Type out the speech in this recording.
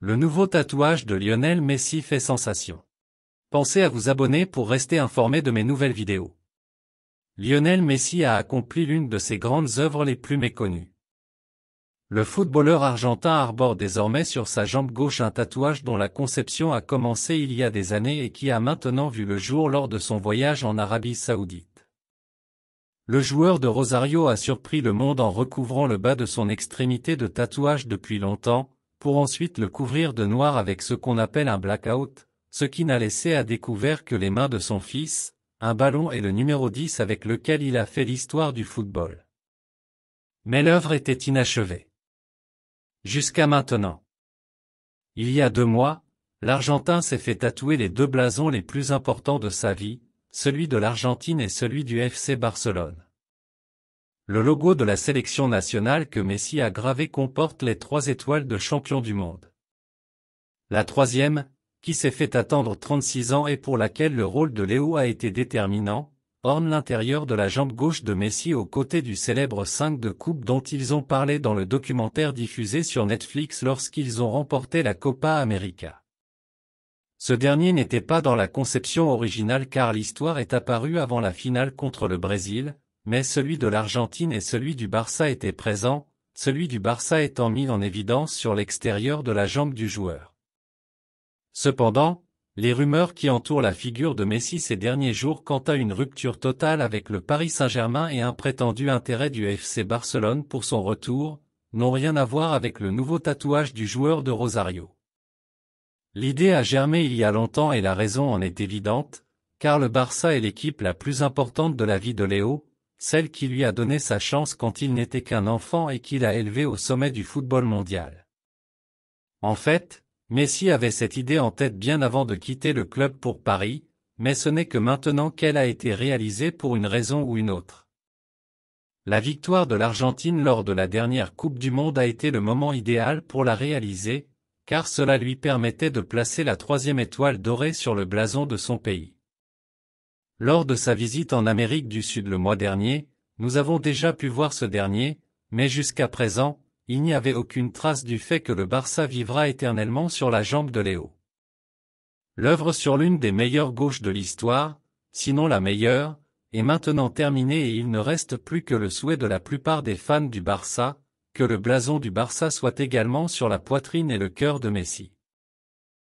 Le nouveau tatouage de Lionel Messi fait sensation. Pensez à vous abonner pour rester informé de mes nouvelles vidéos. Lionel Messi a accompli l'une de ses grandes œuvres les plus méconnues. Le footballeur argentin arbore désormais sur sa jambe gauche un tatouage dont la conception a commencé il y a des années et qui a maintenant vu le jour lors de son voyage en Arabie saoudite. Le joueur de Rosario a surpris le monde en recouvrant le bas de son extrémité de tatouage depuis longtemps, pour ensuite le couvrir de noir avec ce qu'on appelle un blackout, ce qui n'a laissé à découvert que les mains de son fils, un ballon et le numéro 10 avec lequel il a fait l'histoire du football. Mais l'œuvre était inachevée. Jusqu'à maintenant. Il y a deux mois, l'Argentin s'est fait tatouer les deux blasons les plus importants de sa vie, celui de l'Argentine et celui du FC Barcelone. Le logo de la sélection nationale que Messi a gravé comporte les trois étoiles de champion du monde. La troisième, qui s'est fait attendre 36 ans et pour laquelle le rôle de Léo a été déterminant, orne l'intérieur de la jambe gauche de Messi aux côtés du célèbre 5 de coupe dont ils ont parlé dans le documentaire diffusé sur Netflix lorsqu'ils ont remporté la Copa América. Ce dernier n'était pas dans la conception originale car l'histoire est apparue avant la finale contre le Brésil, mais celui de l'Argentine et celui du Barça étaient présents, celui du Barça étant mis en évidence sur l'extérieur de la jambe du joueur. Cependant, les rumeurs qui entourent la figure de Messi ces derniers jours quant à une rupture totale avec le Paris Saint-Germain et un prétendu intérêt du FC Barcelone pour son retour, n'ont rien à voir avec le nouveau tatouage du joueur de Rosario. L'idée a germé il y a longtemps et la raison en est évidente, car le Barça est l'équipe la plus importante de la vie de Léo, celle qui lui a donné sa chance quand il n'était qu'un enfant et qu'il a élevé au sommet du football mondial. En fait, Messi avait cette idée en tête bien avant de quitter le club pour Paris, mais ce n'est que maintenant qu'elle a été réalisée pour une raison ou une autre. La victoire de l'Argentine lors de la dernière Coupe du Monde a été le moment idéal pour la réaliser, car cela lui permettait de placer la troisième étoile dorée sur le blason de son pays. Lors de sa visite en Amérique du Sud le mois dernier, nous avons déjà pu voir ce dernier, mais jusqu'à présent, il n'y avait aucune trace du fait que le Barça vivra éternellement sur la jambe de Léo. L'œuvre sur l'une des meilleures gauches de l'histoire, sinon la meilleure, est maintenant terminée et il ne reste plus que le souhait de la plupart des fans du Barça, que le blason du Barça soit également sur la poitrine et le cœur de Messi.